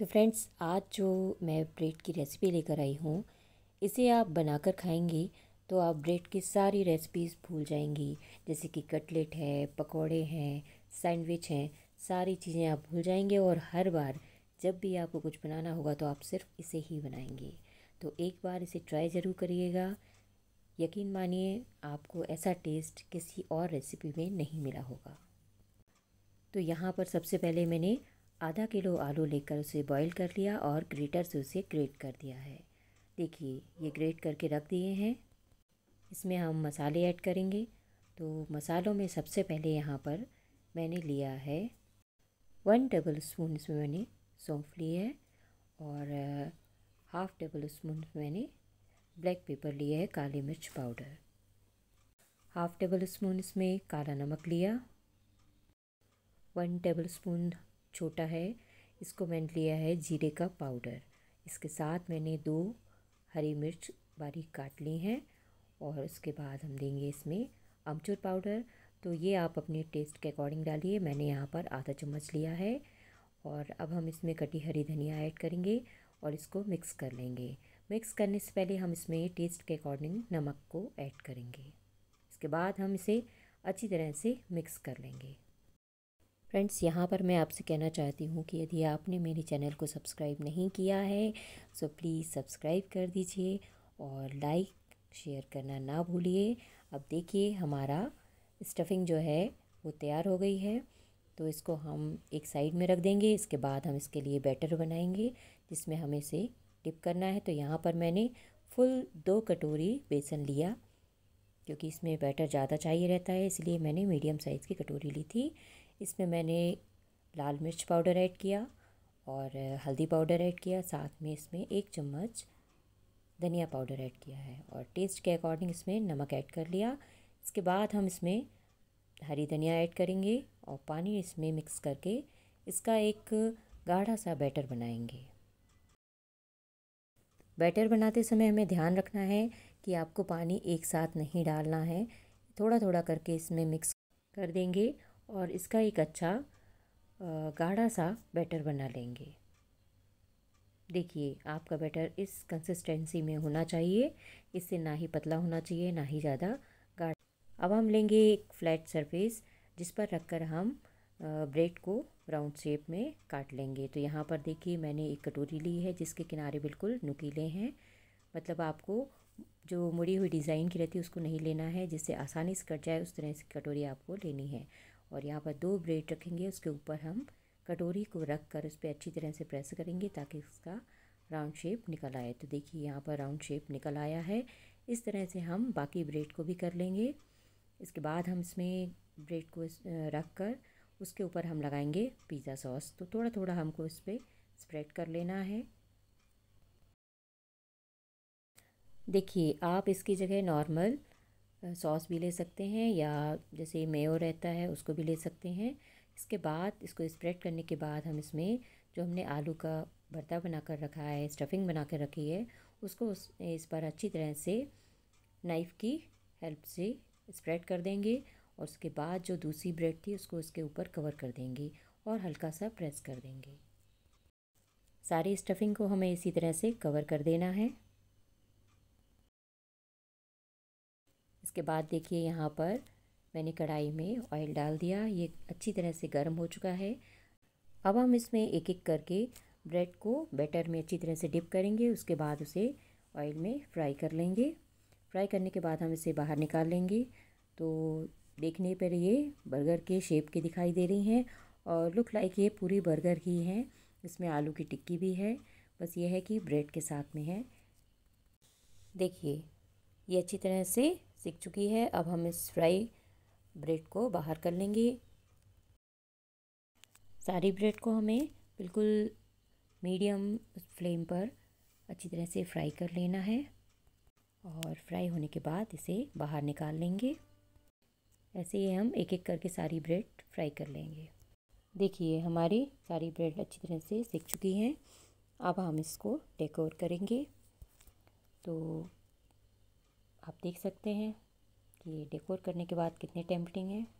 तो फ्रेंड्स आज जो मैं ब्रेड की रेसिपी लेकर आई हूँ इसे आप बनाकर खाएंगे तो आप ब्रेड की सारी रेसिपीज़ भूल जाएंगी जैसे कि कटलेट है पकोड़े हैं सैंडविच हैं सारी चीज़ें आप भूल जाएंगे और हर बार जब भी आपको कुछ बनाना होगा तो आप सिर्फ इसे ही बनाएंगे तो एक बार इसे ट्राई ज़रूर करिएगा यकीन मानिए आपको ऐसा टेस्ट किसी और रेसिपी में नहीं मिला होगा तो यहाँ पर सबसे पहले मैंने आधा किलो आलू लेकर उसे बॉईल कर लिया और ग्रेटर से उसे ग्रेट कर दिया है देखिए ये ग्रेट करके रख दिए हैं इसमें हम मसाले ऐड करेंगे तो मसालों में सबसे पहले यहाँ पर मैंने लिया है वन टेबल स्पून इसमें मैंने सौंफ ली है और हाफ़ टेबल स्पून मैंने ब्लैक पेपर लिया है काली मिर्च पाउडर हाफ़ टेबल स्पून इसमें काला नमक लिया वन टेबल स्पून छोटा है इसको मैंने लिया है जीरे का पाउडर इसके साथ मैंने दो हरी मिर्च बारीक काट ली हैं और उसके बाद हम देंगे इसमें अमचूर पाउडर तो ये आप अपने टेस्ट के अकॉर्डिंग डालिए मैंने यहाँ पर आधा चम्मच लिया है और अब हम इसमें कटी हरी धनिया ऐड करेंगे और इसको मिक्स कर लेंगे मिक्स करने से पहले हम इसमें टेस्ट के अकॉर्डिंग नमक को ऐड करेंगे इसके बाद हम इसे अच्छी तरह से मिक्स कर लेंगे फ्रेंड्स यहाँ पर मैं आपसे कहना चाहती हूँ कि यदि आपने मेरे चैनल को सब्सक्राइब नहीं किया है सो तो प्लीज़ सब्सक्राइब कर दीजिए और लाइक शेयर करना ना भूलिए अब देखिए हमारा स्टफिंग जो है वो तैयार हो गई है तो इसको हम एक साइड में रख देंगे इसके बाद हम इसके लिए बैटर बनाएंगे जिसमें हमें इसे डिप करना है तो यहाँ पर मैंने फुल दो कटोरी बेसन लिया क्योंकि इसमें बैटर ज़्यादा चाहिए रहता है इसलिए मैंने मीडियम साइज़ की कटोरी ली थी इसमें मैंने लाल मिर्च पाउडर ऐड किया और हल्दी पाउडर ऐड किया साथ में इसमें एक चम्मच धनिया पाउडर ऐड किया है और टेस्ट के अकॉर्डिंग इसमें नमक ऐड कर लिया इसके बाद हम इसमें हरी धनिया ऐड करेंगे और पानी इसमें मिक्स करके इसका एक गाढ़ा सा बैटर बनाएंगे बैटर बनाते समय हमें ध्यान रखना है कि आपको पानी एक साथ नहीं डालना है थोड़ा थोड़ा करके इसमें मिक्स कर देंगे और इसका एक अच्छा गाढ़ा सा बैटर बना लेंगे देखिए आपका बैटर इस कंसिस्टेंसी में होना चाहिए इससे ना ही पतला होना चाहिए ना ही ज़्यादा गाढ़ा अब हम लेंगे एक फ्लैट सरफेस जिस पर रखकर हम ब्रेड को राउंड शेप में काट लेंगे तो यहाँ पर देखिए मैंने एक कटोरी ली है जिसके किनारे बिल्कुल नुकीले हैं मतलब आपको जो मुड़ी हुई डिज़ाइन की रहती है उसको नहीं लेना है जिससे आसानी से कट जाए उस तरह से कटोरी आपको लेनी है और यहाँ पर दो ब्रेड रखेंगे उसके ऊपर हम कटोरी को रख कर उस पर अच्छी तरह से प्रेस करेंगे ताकि इसका राउंड शेप निकल आए तो देखिए यहाँ पर राउंड शेप निकल आया है इस तरह से हम बाकी ब्रेड को भी कर लेंगे इसके बाद हम इसमें ब्रेड को रख कर उसके ऊपर हम लगाएंगे पिज़्ज़ा सॉस तो थोड़ा थोड़ा हमको इस पर स्प्रेड कर लेना है देखिए आप इसकी जगह नॉर्मल सॉस भी ले सकते हैं या जैसे मेयो रहता है उसको भी ले सकते हैं इसके बाद इसको स्प्रेड करने के बाद हम इसमें जो हमने आलू का भरता बना कर रखा है स्टफिंग बना कर रखी है उसको उस इस पर अच्छी तरह से नाइफ़ की हेल्प से स्प्रेड कर देंगे और उसके बाद जो दूसरी ब्रेड थी उसको उसके ऊपर कवर कर देंगे और हल्का सा प्रेस कर देंगे सारी स्टफिंग को हमें इसी तरह से कवर कर देना है इसके बाद देखिए यहाँ पर मैंने कढ़ाई में ऑयल डाल दिया ये अच्छी तरह से गर्म हो चुका है अब हम इसमें एक एक करके ब्रेड को बैटर में अच्छी तरह से डिप करेंगे उसके बाद उसे ऑयल में फ्राई कर लेंगे फ्राई करने के बाद हम इसे बाहर निकाल लेंगे तो देखने पर ये बर्गर के शेप के दिखाई दे रही हैं और लुक लाइक ये पूरी बर्गर ही है इसमें आलू की टिक्की भी है बस ये है कि ब्रेड के साथ में है देखिए ये अच्छी तरह से सीख चुकी है अब हम इस फ्राई ब्रेड को बाहर कर लेंगे सारी ब्रेड को हमें बिल्कुल मीडियम फ्लेम पर अच्छी तरह से फ्राई कर लेना है और फ्राई होने के बाद इसे बाहर निकाल लेंगे ऐसे ही हम एक एक करके सारी ब्रेड फ्राई कर लेंगे देखिए हमारी सारी ब्रेड अच्छी तरह से सीख चुकी हैं अब हम इसको डेकोर करेंगे तो आप देख सकते हैं कि डेकोर करने के बाद कितने टेम्पटिंग है